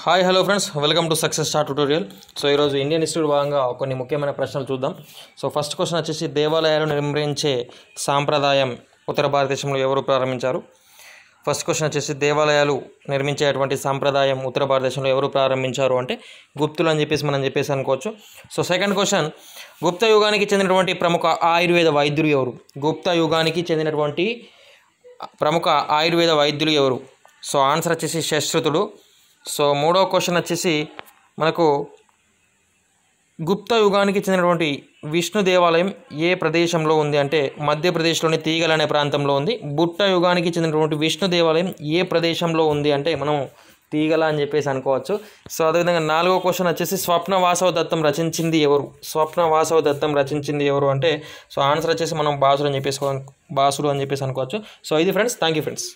hi hello friends welcome to success star tutorial so ఈరోజు Indian institute భాగంగా కొన్ని ముఖ్యమైన ప్రశ్నలు చూద్దాం సో ఫస్ట్ క్వశ్చన్ వచ్చేసి దేవాలయాలు నిర్మించే సాంప్రదాయం ఉత్తర భారతదేశంలో ఎవరు ప్రారంభించారు ఫస్ట్ క్వశ్చన్ వచ్చేసి దేవాలయాలు నిర్మించేటువంటి సాంప్రదాయం ఉత్తర భారతదేశంలో ఎవరు ప్రారంభించారు అంటే గుప్తులు అని చెప్పేసి మనం చెప్పేసి అనుకోవచ్చు సో సెకండ్ క్వశ్చన్ గుప్త యుగానికి చెందినటువంటి ప్రముఖ ఆయుర్వేద వైద్యులు ఎవరు గుప్త యుగానికి చెందినటువంటి ప్రముఖ ఆయుర్వేద వైద్యులు ఎవరు సో ఆన్సర్ వచ్చేసి శశ్రుతుడు సో మూడో క్వశ్చన్ వచ్చేసి మనకు గుప్త యుగానికి చెందినటువంటి విష్ణు దేవాలయం ఏ ప్రదేశంలో ఉంది అంటే మధ్యప్రదేశ్లోని తీగల అనే ప్రాంతంలో ఉంది బుట్ట యుగానికి చెందినటువంటి విష్ణు దేవాలయం ఏ ప్రదేశంలో ఉంది అంటే మనం తీగల అని చెప్పేసి అనుకోవచ్చు సో అదేవిధంగా నాలుగో క్వశ్చన్ వచ్చేసి స్వప్న వాసవ దత్తం రచించింది ఎవరు స్వప్న వాసవ దత్తం రచించింది ఎవరు అంటే సో ఆన్సర్ వచ్చేసి మనం బాసుడు అని చెప్పేసుకో బాసుడు అని చెప్పేసి అనుకోవచ్చు సో ఇది ఫ్రెండ్స్ థ్యాంక్ యూ ఫ్రెండ్స్